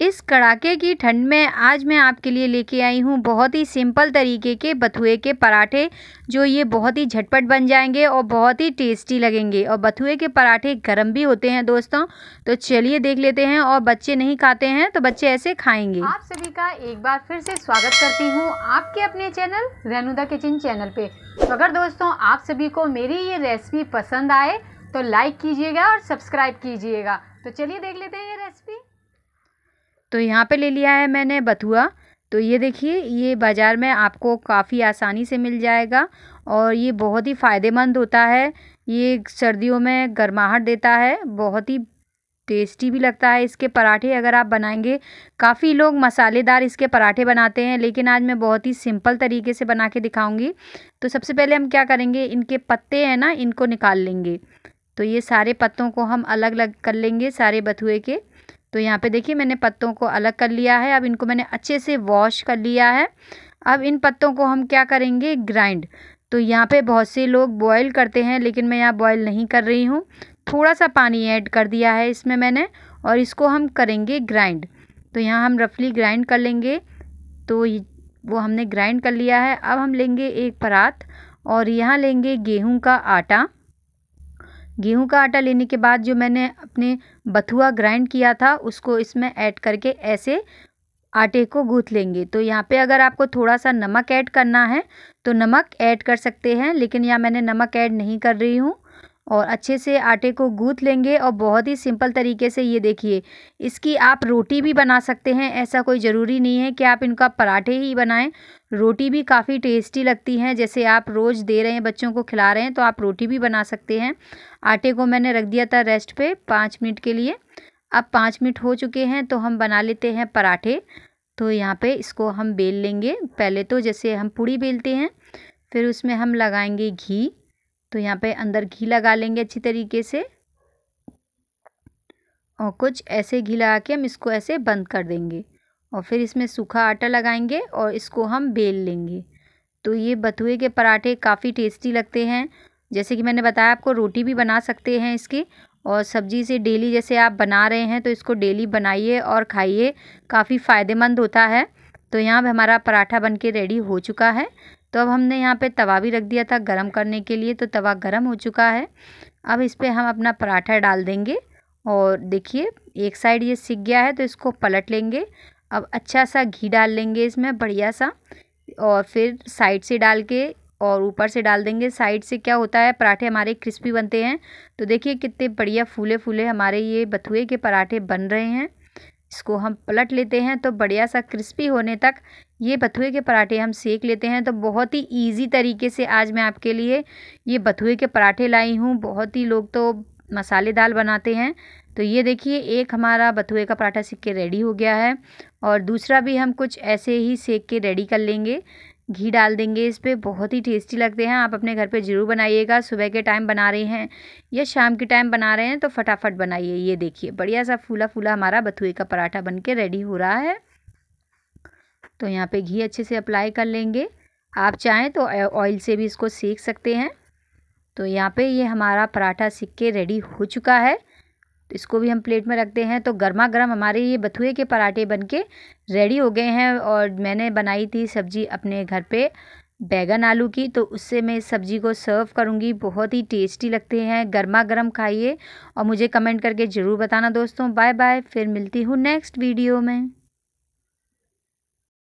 इस कड़ाके की ठंड में आज मैं आपके लिए लेके आई हूँ बहुत ही सिंपल तरीके के बथुए के पराठे जो ये बहुत ही झटपट बन जाएंगे और बहुत ही टेस्टी लगेंगे और बथुए के पराठे गर्म भी होते हैं दोस्तों तो चलिए देख लेते हैं और बच्चे नहीं खाते हैं तो बच्चे ऐसे खाएंगे आप सभी का एक बार फिर से स्वागत करती हूँ आपके अपने चैनल रेनुदा किचन चैनल पर तो अगर दोस्तों आप सभी को मेरी ये रेसिपी पसंद आए तो लाइक कीजिएगा और सब्सक्राइब कीजिएगा तो चलिए देख लेते हैं ये रेसिपी तो यहाँ पे ले लिया है मैंने बथुआ तो ये देखिए ये बाज़ार में आपको काफ़ी आसानी से मिल जाएगा और ये बहुत ही फ़ायदेमंद होता है ये सर्दियों में गर्माहट देता है बहुत ही टेस्टी भी लगता है इसके पराठे अगर आप बनाएंगे काफ़ी लोग मसालेदार इसके पराठे बनाते हैं लेकिन आज मैं बहुत ही सिंपल तरीके से बना के दिखाऊँगी तो सबसे पहले हम क्या करेंगे इनके पत्ते हैं ना इनको निकाल लेंगे तो ये सारे पत्तों को हम अलग अलग कर लेंगे सारे बथुए के तो यहाँ पे देखिए मैंने पत्तों को अलग कर लिया है अब इनको मैंने अच्छे से वॉश कर लिया है अब इन पत्तों को हम क्या करेंगे ग्राइंड तो यहाँ पे बहुत से लोग बॉयल करते हैं लेकिन मैं यहाँ बॉयल नहीं कर रही हूँ थोड़ा सा पानी ऐड कर दिया है इसमें मैंने और इसको हम करेंगे ग्राइंड तो यहाँ हम रफली ग्राइंड कर लेंगे तो वो हमने ग्राइंड कर लिया है अब हम लेंगे एक परात और यहाँ लेंगे गेहूं का आटा गेहूँ का आटा लेने के बाद जो मैंने अपने बथुआ ग्राइंड किया था उसको इसमें ऐड करके ऐसे आटे को गूँथ लेंगे तो यहाँ पे अगर आपको थोड़ा सा नमक ऐड करना है तो नमक ऐड कर सकते हैं लेकिन यहाँ मैंने नमक ऐड नहीं कर रही हूँ और अच्छे से आटे को गूँथ लेंगे और बहुत ही सिंपल तरीके से ये देखिए इसकी आप रोटी भी बना सकते हैं ऐसा कोई ज़रूरी नहीं है कि आप इनका पराठे ही बनाएं रोटी भी काफ़ी टेस्टी लगती हैं जैसे आप रोज़ दे रहे हैं बच्चों को खिला रहे हैं तो आप रोटी भी बना सकते हैं आटे को मैंने रख दिया था रेस्ट पर पाँच मिनट के लिए अब पाँच मिनट हो चुके हैं तो हम बना लेते हैं पराठे तो यहाँ पर इसको हम बेल लेंगे पहले तो जैसे हम पूड़ी बेलते हैं फिर उसमें हम लगाएंगे घी तो यहाँ पे अंदर घी लगा लेंगे अच्छी तरीके से और कुछ ऐसे घी लगा के हम इसको ऐसे बंद कर देंगे और फिर इसमें सूखा आटा लगाएंगे और इसको हम बेल लेंगे तो ये बथुए के पराठे काफ़ी टेस्टी लगते हैं जैसे कि मैंने बताया आपको रोटी भी बना सकते हैं इसकी और सब्जी से डेली जैसे आप बना रहे हैं तो इसको डेली बनाइए और खाइए काफ़ी फ़ायदेमंद होता है तो यहाँ हमारा पराठा बनके रेडी हो चुका है तो अब हमने यहाँ पे तवा भी रख दिया था गरम करने के लिए तो तवा गरम हो चुका है अब इस पर हम अपना पराठा डाल देंगे और देखिए एक साइड ये सीख गया है तो इसको पलट लेंगे अब अच्छा सा घी डाल लेंगे इसमें बढ़िया सा और फिर साइड से डाल के और ऊपर से डाल देंगे साइड से क्या होता है पराठे हमारे क्रिस्पी बनते हैं तो देखिए कितने बढ़िया फूले फूले हमारे ये बथुए के पराठे बन रहे हैं इसको हम पलट लेते हैं तो बढ़िया सा क्रिस्पी होने तक ये बथुए के पराठे हम सेक लेते हैं तो बहुत ही इजी तरीके से आज मैं आपके लिए ये बथुए के पराठे लाई हूँ बहुत ही लोग तो मसाले दाल बनाते हैं तो ये देखिए एक हमारा बथुए का पराठा सेक के रेडी हो गया है और दूसरा भी हम कुछ ऐसे ही सेक के रेडी कर लेंगे घी डाल देंगे इस पर बहुत ही टेस्टी लगते हैं आप अपने घर पे ज़रूर बनाइएगा सुबह के टाइम बना रहे हैं या शाम के टाइम बना रहे हैं तो फटाफट बनाइए ये देखिए बढ़िया सा फूला फूला हमारा बथुए का पराठा बन के रेडी हो रहा है तो यहाँ पे घी अच्छे से अप्लाई कर लेंगे आप चाहें तो ऑयल से भी इसको सेक सकते हैं तो यहाँ पर ये हमारा पराठा सीख के रेडी हो चुका है तो इसको भी हम प्लेट में रखते हैं तो गर्मा गर्म हमारे ये बथुए के पराठे बनके रेडी हो गए हैं और मैंने बनाई थी सब्जी अपने घर पे बैगन आलू की तो उससे मैं इस सब्ज़ी को सर्व करूँगी बहुत ही टेस्टी लगते हैं गर्मा गर्म खाइए और मुझे कमेंट करके ज़रूर बताना दोस्तों बाय बाय फिर मिलती हूँ नेक्स्ट वीडियो में